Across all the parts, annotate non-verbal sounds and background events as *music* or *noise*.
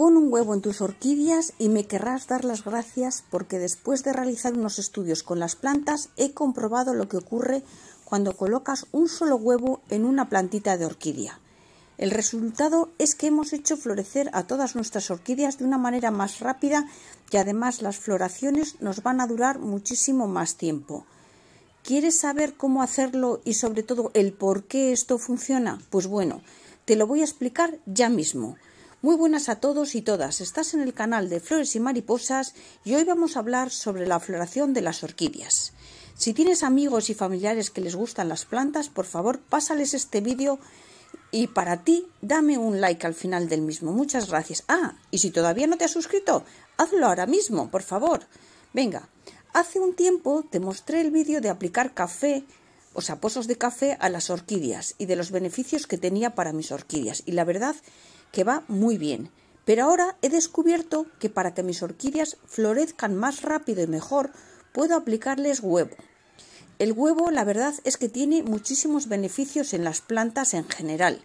Pon un huevo en tus orquídeas y me querrás dar las gracias porque después de realizar unos estudios con las plantas he comprobado lo que ocurre cuando colocas un solo huevo en una plantita de orquídea. El resultado es que hemos hecho florecer a todas nuestras orquídeas de una manera más rápida y además las floraciones nos van a durar muchísimo más tiempo. ¿Quieres saber cómo hacerlo y sobre todo el por qué esto funciona? Pues bueno, te lo voy a explicar ya mismo. Muy buenas a todos y todas. Estás en el canal de Flores y Mariposas y hoy vamos a hablar sobre la floración de las orquídeas. Si tienes amigos y familiares que les gustan las plantas, por favor, pásales este vídeo y para ti, dame un like al final del mismo. Muchas gracias. Ah, y si todavía no te has suscrito, hazlo ahora mismo, por favor. Venga, hace un tiempo te mostré el vídeo de aplicar café o sea, pozos de café a las orquídeas y de los beneficios que tenía para mis orquídeas. Y la verdad que va muy bien, pero ahora he descubierto que para que mis orquídeas florezcan más rápido y mejor, puedo aplicarles huevo. El huevo, la verdad es que tiene muchísimos beneficios en las plantas en general,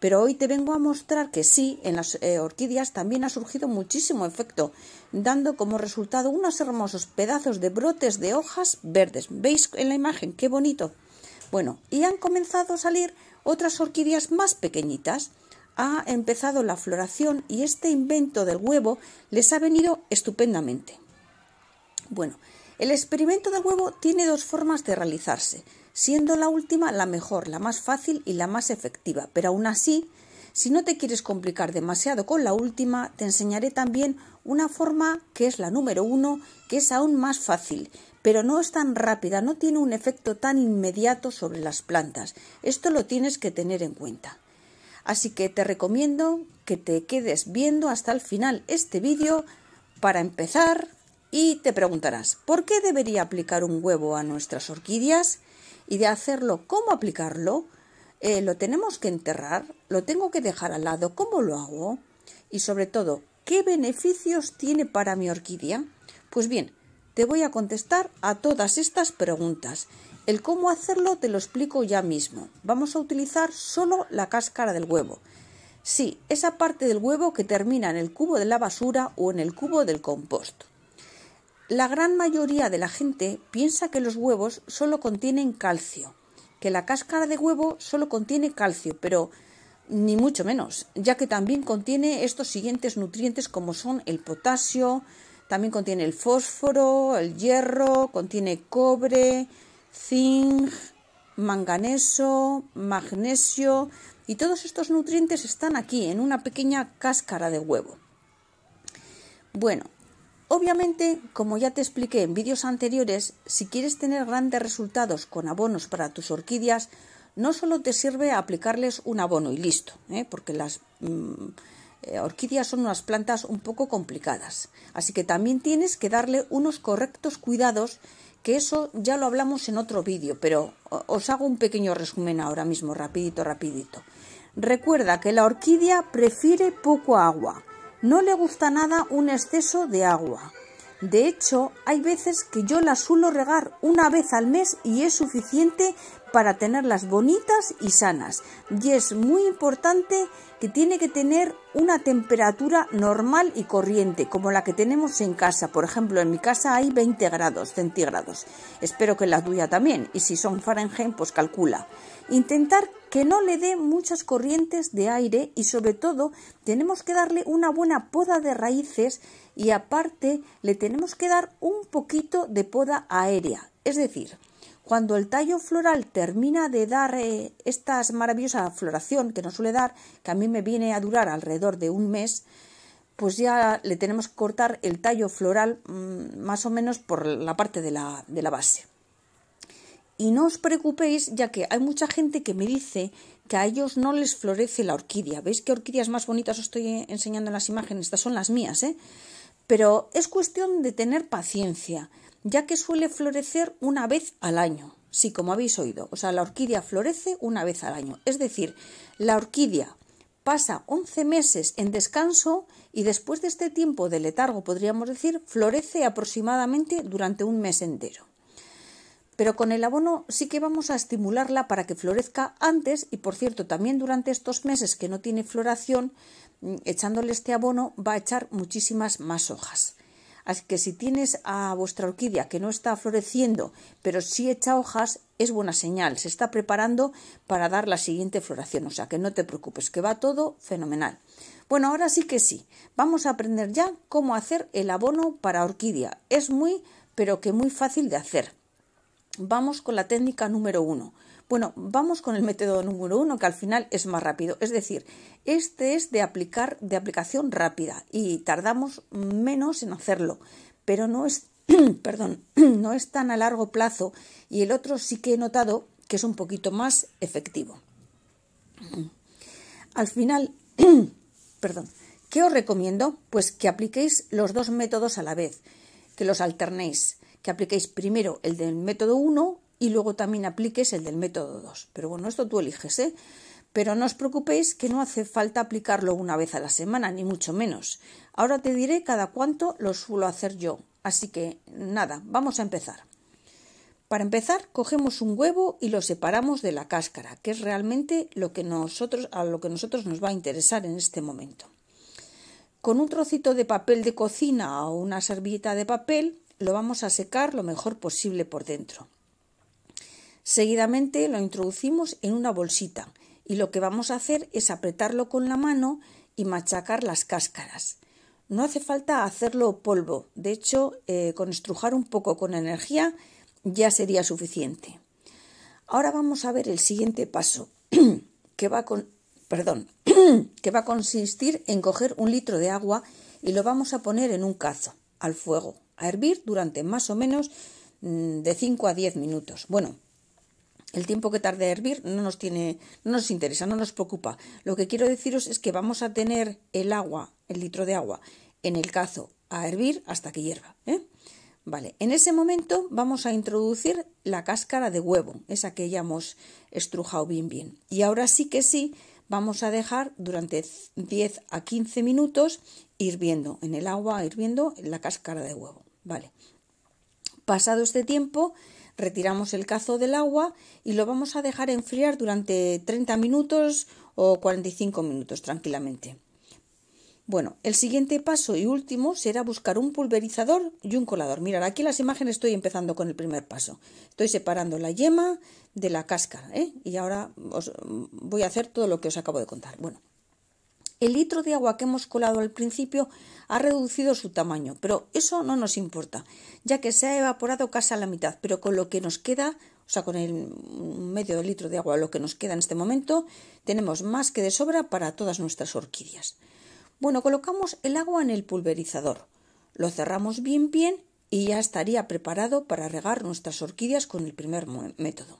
pero hoy te vengo a mostrar que sí, en las eh, orquídeas también ha surgido muchísimo efecto, dando como resultado unos hermosos pedazos de brotes de hojas verdes. ¿Veis en la imagen? ¡Qué bonito! Bueno, y han comenzado a salir otras orquídeas más pequeñitas ha empezado la floración y este invento del huevo les ha venido estupendamente. Bueno, el experimento del huevo tiene dos formas de realizarse, siendo la última la mejor, la más fácil y la más efectiva, pero aún así, si no te quieres complicar demasiado con la última, te enseñaré también una forma que es la número uno, que es aún más fácil, pero no es tan rápida, no tiene un efecto tan inmediato sobre las plantas. Esto lo tienes que tener en cuenta. Así que te recomiendo que te quedes viendo hasta el final este vídeo para empezar y te preguntarás, ¿por qué debería aplicar un huevo a nuestras orquídeas? Y de hacerlo, ¿cómo aplicarlo? Eh, ¿Lo tenemos que enterrar? ¿Lo tengo que dejar al lado? ¿Cómo lo hago? Y sobre todo, ¿qué beneficios tiene para mi orquídea? Pues bien, te voy a contestar a todas estas preguntas el cómo hacerlo te lo explico ya mismo. Vamos a utilizar solo la cáscara del huevo. Sí, esa parte del huevo que termina en el cubo de la basura o en el cubo del compost. La gran mayoría de la gente piensa que los huevos solo contienen calcio, que la cáscara de huevo solo contiene calcio, pero ni mucho menos, ya que también contiene estos siguientes nutrientes como son el potasio, también contiene el fósforo, el hierro, contiene cobre, zinc, manganeso, magnesio y todos estos nutrientes están aquí en una pequeña cáscara de huevo. Bueno, obviamente, como ya te expliqué en vídeos anteriores, si quieres tener grandes resultados con abonos para tus orquídeas, no solo te sirve aplicarles un abono y listo, ¿eh? porque las mm, eh, orquídeas son unas plantas un poco complicadas. Así que también tienes que darle unos correctos cuidados que eso ya lo hablamos en otro vídeo, pero os hago un pequeño resumen ahora mismo, rapidito, rapidito. Recuerda que la orquídea prefiere poco agua, no le gusta nada un exceso de agua. De hecho, hay veces que yo las suelo regar una vez al mes y es suficiente para tenerlas bonitas y sanas. Y es muy importante que tiene que tener una temperatura normal y corriente, como la que tenemos en casa. Por ejemplo, en mi casa hay 20 grados centígrados. Espero que la tuya también. Y si son Fahrenheit, pues calcula. Intentar que no le dé muchas corrientes de aire y sobre todo tenemos que darle una buena poda de raíces y aparte le tenemos que dar un poquito de poda aérea, es decir, cuando el tallo floral termina de dar eh, esta maravillosa floración que nos suele dar, que a mí me viene a durar alrededor de un mes, pues ya le tenemos que cortar el tallo floral mm, más o menos por la parte de la, de la base. Y no os preocupéis, ya que hay mucha gente que me dice que a ellos no les florece la orquídea. ¿Veis qué orquídeas más bonitas os estoy enseñando en las imágenes? Estas son las mías, ¿eh? pero es cuestión de tener paciencia, ya que suele florecer una vez al año. Sí, como habéis oído, o sea, la orquídea florece una vez al año. Es decir, la orquídea pasa 11 meses en descanso y después de este tiempo de letargo, podríamos decir, florece aproximadamente durante un mes entero pero con el abono sí que vamos a estimularla para que florezca antes y por cierto también durante estos meses que no tiene floración, mm, echándole este abono va a echar muchísimas más hojas. Así que si tienes a vuestra orquídea que no está floreciendo, pero sí echa hojas, es buena señal. Se está preparando para dar la siguiente floración. O sea que no te preocupes, que va todo fenomenal. Bueno, ahora sí que sí. Vamos a aprender ya cómo hacer el abono para orquídea. Es muy, pero que muy fácil de hacer. Vamos con la técnica número uno. Bueno, vamos con el método número uno, que al final es más rápido. Es decir, este es de aplicar, de aplicación rápida, y tardamos menos en hacerlo, pero no es, *clears throat* perdón, *clears throat* no es tan a largo plazo, y el otro sí que he notado que es un poquito más efectivo. Al final, *clears throat* perdón, ¿qué os recomiendo? Pues que apliquéis los dos métodos a la vez, que los alternéis que apliquéis primero el del método 1 y luego también apliques el del método 2. Pero bueno, esto tú eliges, ¿eh? Pero no os preocupéis que no hace falta aplicarlo una vez a la semana, ni mucho menos. Ahora te diré cada cuánto lo suelo hacer yo. Así que nada, vamos a empezar. Para empezar, cogemos un huevo y lo separamos de la cáscara, que es realmente lo que nosotros, a lo que nosotros nos va a interesar en este momento. Con un trocito de papel de cocina o una servilleta de papel lo vamos a secar lo mejor posible por dentro. Seguidamente lo introducimos en una bolsita y lo que vamos a hacer es apretarlo con la mano y machacar las cáscaras. No hace falta hacerlo polvo, de hecho eh, con estrujar un poco con energía ya sería suficiente. Ahora vamos a ver el siguiente paso, *clears throat* que va, con, perdón, *clears throat* que va a consistir en coger un litro de agua y lo vamos a poner en un cazo, al fuego, a hervir durante más o menos mm, de 5 a 10 minutos. Bueno, el tiempo que tarde a hervir no nos tiene, no nos interesa, no nos preocupa. Lo que quiero deciros es que vamos a tener el agua, el litro de agua, en el cazo a hervir hasta que hierva. ¿eh? Vale, en ese momento vamos a introducir la cáscara de huevo, esa que ya hemos estrujado bien bien. Y ahora sí que sí, vamos a dejar durante 10 a 15 minutos hirviendo en el agua, hirviendo la cáscara de huevo. Vale. Pasado este tiempo, retiramos el cazo del agua y lo vamos a dejar enfriar durante 30 minutos o 45 minutos tranquilamente. Bueno, el siguiente paso y último será buscar un pulverizador y un colador. Mirad, aquí las imágenes estoy empezando con el primer paso. Estoy separando la yema de la cáscara ¿eh? y ahora os mm, voy a hacer todo lo que os acabo de contar. Bueno, el litro de agua que hemos colado al principio ha reducido su tamaño, pero eso no nos importa, ya que se ha evaporado casi a la mitad, pero con lo que nos queda, o sea, con el medio litro de agua, lo que nos queda en este momento, tenemos más que de sobra para todas nuestras orquídeas. Bueno, colocamos el agua en el pulverizador, lo cerramos bien bien y ya estaría preparado para regar nuestras orquídeas con el primer método.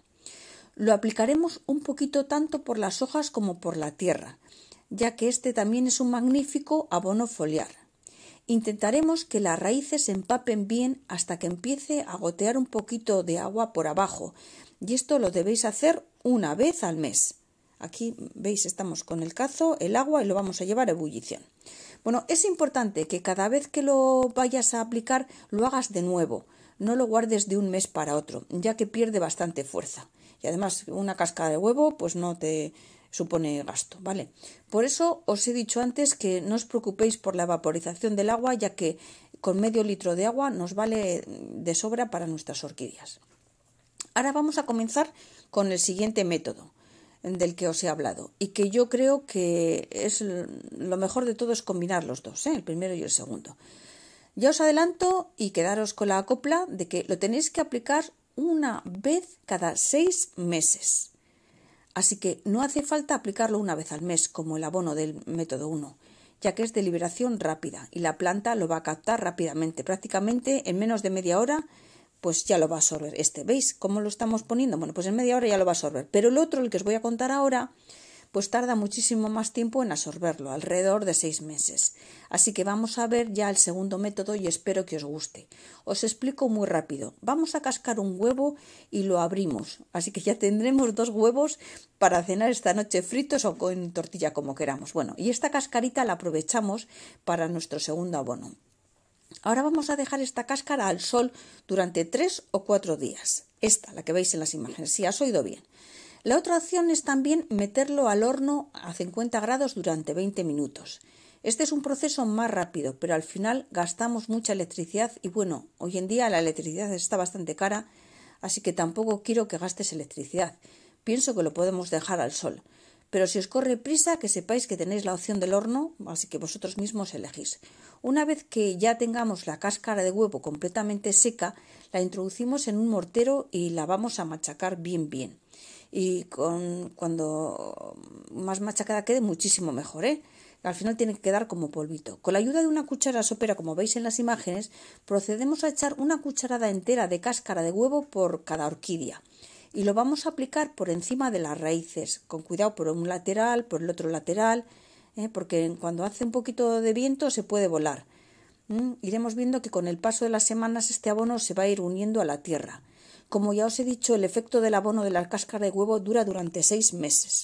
Lo aplicaremos un poquito tanto por las hojas como por la tierra, ya que este también es un magnífico abono foliar. Intentaremos que las raíces se empapen bien hasta que empiece a gotear un poquito de agua por abajo y esto lo debéis hacer una vez al mes. Aquí veis, estamos con el cazo, el agua y lo vamos a llevar a ebullición. Bueno, es importante que cada vez que lo vayas a aplicar lo hagas de nuevo, no lo guardes de un mes para otro, ya que pierde bastante fuerza. Y además una cascada de huevo pues no te, supone gasto, ¿vale? Por eso os he dicho antes que no os preocupéis por la vaporización del agua, ya que con medio litro de agua nos vale de sobra para nuestras orquídeas. Ahora vamos a comenzar con el siguiente método del que os he hablado y que yo creo que es lo mejor de todo es combinar los dos, ¿eh? el primero y el segundo. Ya os adelanto y quedaros con la copla de que lo tenéis que aplicar una vez cada seis meses. Así que no hace falta aplicarlo una vez al mes, como el abono del método 1, ya que es de liberación rápida y la planta lo va a captar rápidamente. Prácticamente en menos de media hora, pues ya lo va a absorber. Este, ¿veis cómo lo estamos poniendo? Bueno, pues en media hora ya lo va a absorber. Pero el otro, el que os voy a contar ahora, pues tarda muchísimo más tiempo en absorberlo, alrededor de seis meses. Así que vamos a ver ya el segundo método y espero que os guste. Os explico muy rápido. Vamos a cascar un huevo y lo abrimos. Así que ya tendremos dos huevos para cenar esta noche fritos o con tortilla como queramos. Bueno, y esta cascarita la aprovechamos para nuestro segundo abono. Ahora vamos a dejar esta cáscara al sol durante tres o cuatro días. Esta, la que veis en las imágenes, si has oído bien. La otra opción es también meterlo al horno a 50 grados durante 20 minutos. Este es un proceso más rápido, pero al final gastamos mucha electricidad y bueno, hoy en día la electricidad está bastante cara, así que tampoco quiero que gastes electricidad. Pienso que lo podemos dejar al sol. Pero si os corre prisa, que sepáis que tenéis la opción del horno, así que vosotros mismos elegís. Una vez que ya tengamos la cáscara de huevo completamente seca, la introducimos en un mortero y la vamos a machacar bien bien y con cuando más machacada quede muchísimo mejor, ¿eh? Al final tiene que quedar como polvito. Con la ayuda de una cuchara sopera, como veis en las imágenes, procedemos a echar una cucharada entera de cáscara de huevo por cada orquídea y lo vamos a aplicar por encima de las raíces, con cuidado por un lateral, por el otro lateral, ¿eh? porque cuando hace un poquito de viento se puede volar. Iremos viendo que con el paso de las semanas este abono se va a ir uniendo a la tierra. Como ya os he dicho, el efecto del abono de la cáscara de huevo dura durante seis meses.